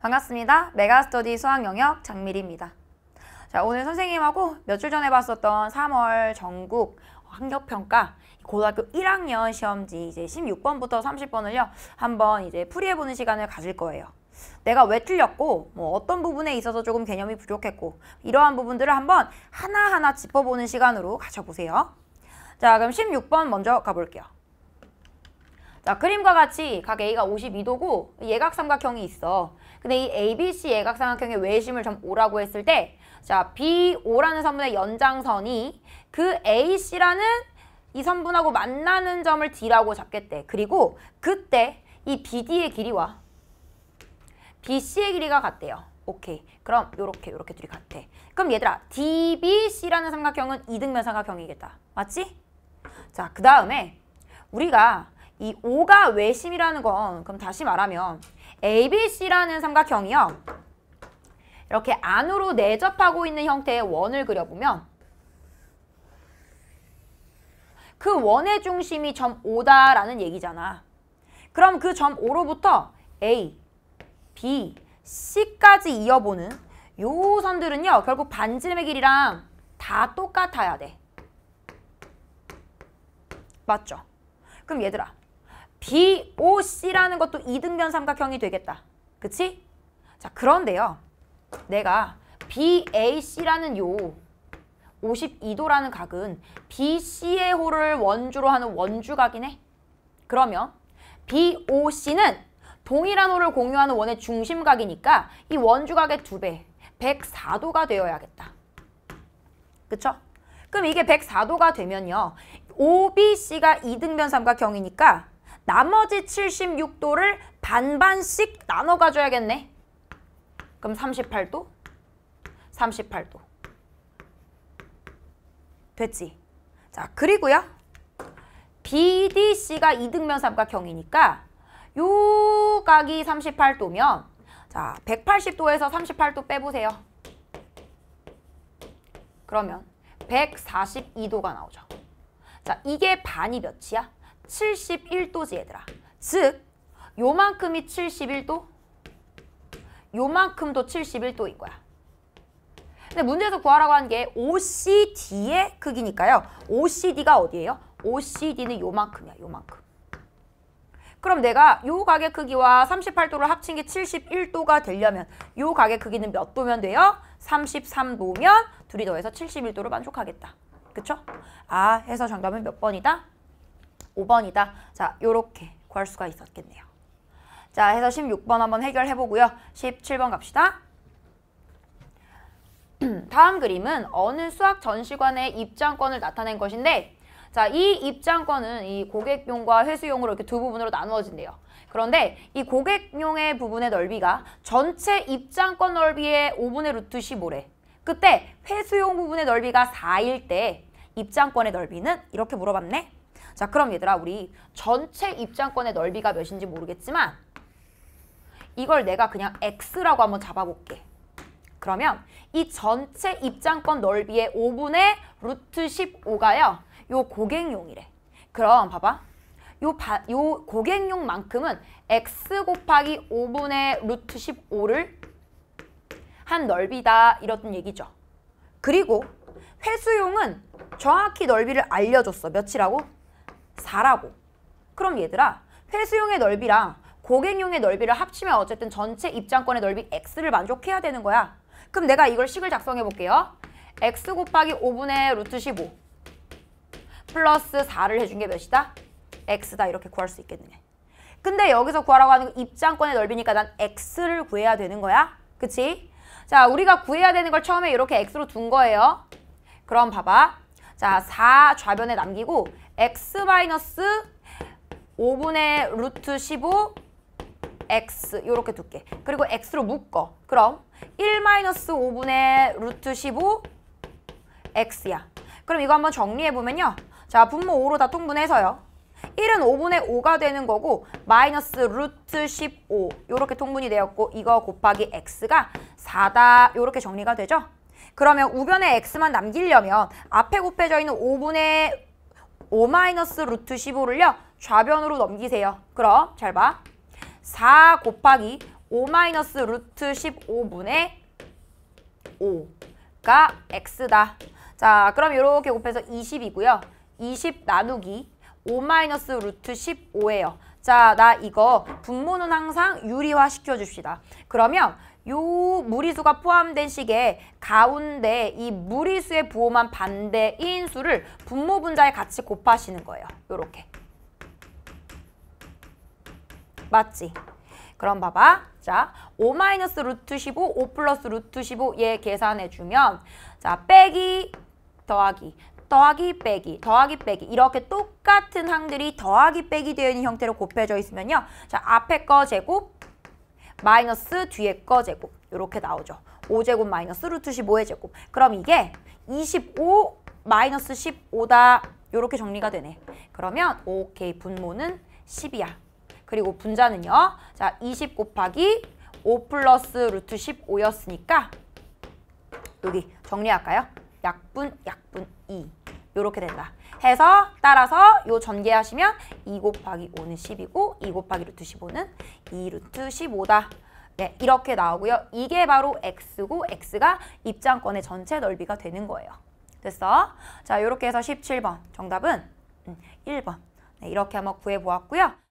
반갑습니다. 메가스터디 수학 영역 장미리입니다. 자, 오늘 선생님하고 며칠 전에 봤었던 3월 전국 학력평가 고등학교 1학년 시험지 이제 16번부터 30번을요. 한번 이제 풀이해보는 시간을 가질 거예요. 내가 왜 틀렸고 뭐 어떤 부분에 있어서 조금 개념이 부족했고 이러한 부분들을 한번 하나하나 짚어보는 시간으로 가져보세요. 자 그럼 16번 먼저 가볼게요. 자 그림과 같이 각 A가 52도고 예각삼각형이 있어. 근데 이 ABC 예각삼각형의 외심을 좀오라고 했을 때 자, BO라는 선분의 연장선이 그 AC라는 이 선분하고 만나는 점을 D라고 잡겠대. 그리고 그때 이 BD의 길이와 BC의 길이가 같대요. 오케이. 그럼 요렇게 요렇게 둘이 같대. 그럼 얘들아 DBC라는 삼각형은 이등면 삼각형이겠다. 맞지? 자, 그 다음에 우리가 이 O가 외심이라는 건 그럼 다시 말하면 ABC라는 삼각형이요. 이렇게 안으로 내접하고 있는 형태의 원을 그려보면 그 원의 중심이 점 O다라는 얘기잖아. 그럼 그 점 O로부터 A, B, C까지 이어보는 요 선들은요. 결국 반지름의 길이랑 다 똑같아야 돼. 맞죠? 그럼 얘들아 BOC라는 것도 이등변 삼각형이 되겠다. 그치? 자, 그런데요. 내가 BAC라는 요 52도라는 각은 BC의 호를 원주로 하는 원주각이네. 그러면 BOC는 동일한 호를 공유하는 원의 중심각이니까 이 원주각의 두배 104도가 되어야겠다. 그쵸? 그럼 이게 104도가 되면요. OBC가 이등변 삼각형이니까 나머지 76도를 반반씩 나눠 가줘야겠네. 그럼 38도, 38도. 됐지? 자, 그리고요. BDC가 이등면 삼각형이니까 요 각이 38도면 자, 180도에서 38도 빼보세요. 그러면 142도가 나오죠. 자, 이게 반이 몇이야? 71도지 얘들아. 즉 요만큼이 71도 요만큼도 71도인 거야. 근데 문제에서 구하라고 한 게 OCD의 크기니까요. OCD가 어디예요? OCD는 요만큼이야. 요만큼. 그럼 내가 요 가게 크기와 38도를 합친 게 71도가 되려면 요 가게 크기는 몇 도면 돼요? 33도면 둘이 더해서 71도를 만족하겠다. 그쵸? 아 해서 정답은 몇 번이다? 5번이다. 자, 요렇게 구할 수가 있었겠네요. 자, 해서 16번 한번 해결해 보고요. 17번 갑시다. 다음 그림은 어느 수학 전시관의 입장권을 나타낸 것인데 자, 이 입장권은 이 고객용과 회수용으로 이렇게 두 부분으로 나누어진대요. 그런데 이 고객용의 부분의 넓이가 전체 입장권 넓이의 5분의 루트 15래. 그때 회수용 부분의 넓이가 4일 때 입장권의 넓이는 이렇게 물어봤네. 자 그럼 얘들아 우리 전체 입장권의 넓이가 몇인지 모르겠지만 이걸 내가 그냥 x라고 한번 잡아볼게. 그러면 이 전체 입장권 넓이의 5분의 루트 15가요. 요 고객용이래. 그럼 봐봐. 요, 바, 요 고객용만큼은 x 곱하기 5분의 루트 15를 한 넓이다 이렇던 얘기죠. 그리고 회수용은 정확히 넓이를 알려줬어. 몇이라고? 4라고. 그럼 얘들아 회수용의 넓이랑 고객용의 넓이를 합치면 어쨌든 전체 입장권의 넓이 x를 만족해야 되는 거야. 그럼 내가 이걸 식을 작성해 볼게요. x 곱하기 5분의 루트 15 플러스 4를 해준 게 몇이다? x다 이렇게 구할 수 있겠네. 근데 여기서 구하라고 하는 건 입장권의 넓이니까 난 x를 구해야 되는 거야. 그치? 자 우리가 구해야 되는 걸 처음에 이렇게 x로 둔 거예요. 그럼 봐봐. 자, 4 좌변에 남기고 x 마이너스 5분의 루트 15 x 이렇게 두께 그리고 x로 묶어 그럼 1 마이너스 5분의 루트 15 x야 그럼 이거 한번 정리해보면요 자 분모 5로 다 통분해서요 1은 5분의 5가 되는 거고 마이너스 루트 15 이렇게 통분이 되었고 이거 곱하기 x가 4다 이렇게 정리가 되죠 그러면 우변의 x만 남기려면 앞에 곱해져 있는 5분의 5 마이너스 루트 15를요. 좌변으로 넘기세요. 그럼 잘 봐. 4 곱하기 5 마이너스 루트 15분의 5가 x다. 자, 그럼 이렇게 곱해서 20이고요. 20 나누기 5 마이너스 루트 15예요. 자, 나 이거 분모는 항상 유리화 시켜줍시다. 그러면 요 무리수가 포함된 식의 가운데 이 무리수의 부호만 반대인 수를 분모 분자에 같이 곱하시는 거예요. 요렇게. 맞지? 그럼 봐봐. 자, 5 마이너스 루트 15, 5 플러스 루트 15얘 계산해주면 자, 빼기 더하기 더하기 빼기 더하기 빼기 이렇게 똑같은 항들이 더하기 빼기 되어 있는 형태로 곱해져 있으면요. 자 앞에 거 제곱 마이너스 뒤에 거 제곱 이렇게 나오죠. 5제곱 마이너스 루트 15의 제곱 그럼 이게 25 마이너스 15다 이렇게 정리가 되네. 그러면 오케이 분모는 10이야. 그리고 분자는요. 자, 20 곱하기 5 플러스 루트 15였으니까 여기 정리할까요? 약분, 약분 2. 이렇게 된다. 해서 따라서 요 전개하시면 2 곱하기 5는 10이고 2 곱하기 루트 15는 2 루트 15다. 네, 이렇게 나오고요. 이게 바로 x고 x가 입장권의 전체 넓이가 되는 거예요. 됐어? 자, 이렇게 해서 17번 정답은 1번. 음, 네, 이렇게 한번 구해보았고요.